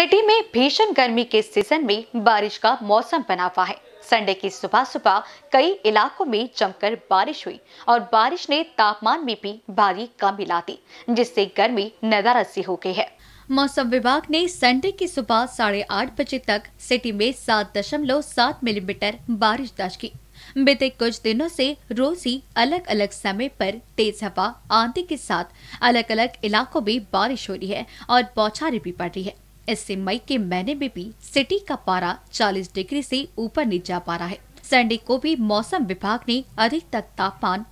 city में भीषण गर्मी के सीजन में बारिश का मौसम बना हुआ है संडे की सुबह सुबह कई इलाकों में जमकर बारिश हुई और बारिश ने तापमान में भी भारी कमी ला दी जिससे गर्मी सी हो गई है मौसम विभाग ने संडे की सुबह साढ़े आठ बजे तक सिटी में सात दशमलव सात मिलीमीटर बारिश दर्ज की बीते कुछ दिनों से रोज ही अलग अलग समय पर तेज हवा आंधी के साथ अलग अलग इलाकों में बारिश हो रही है और बौछारें भी पड़ रही है इससे मई के महीने में भी सिटी का पारा 40 डिग्री से ऊपर नहीं जा पा रहा है संडे को भी मौसम विभाग ने अधिक तक तापमान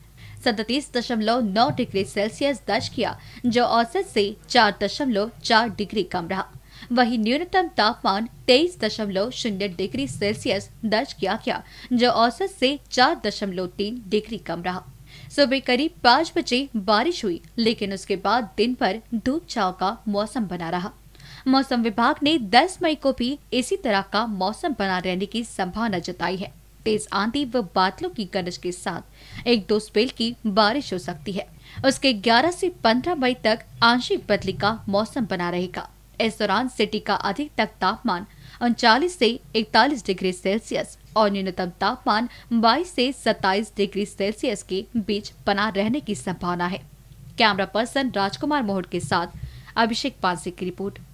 सैतीस दशमलव नौ डिग्री सेल्सियस दर्ज किया जो औसत से चार दशमलव चार डिग्री कम रहा वहीं न्यूनतम तापमान तेईस दशमलव शून्य डिग्री सेल्सियस दर्ज किया गया जो औसत से चार दशमलव तीन डिग्री कम रहा सुबह करीब पाँच बजे बारिश हुई लेकिन उसके बाद दिन भर धूप छाव का मौसम बना रहा मौसम विभाग ने 10 मई को भी इसी तरह का मौसम बना रहने की संभावना जताई है तेज आंधी व बादलों की गरज के साथ एक दो स्पेल की बारिश हो सकती है उसके 11 से 15 मई तक आंशिक बदली का मौसम बना रहेगा इस दौरान सिटी का अधिकतम तापमान उनचालीस से 41 डिग्री सेल्सियस और न्यूनतम तापमान 22 से 27 डिग्री सेल्सियस के बीच बना रहने की संभावना है कैमरा पर्सन राजकुमार मोहर के साथ अभिषेक पांसे की रिपोर्ट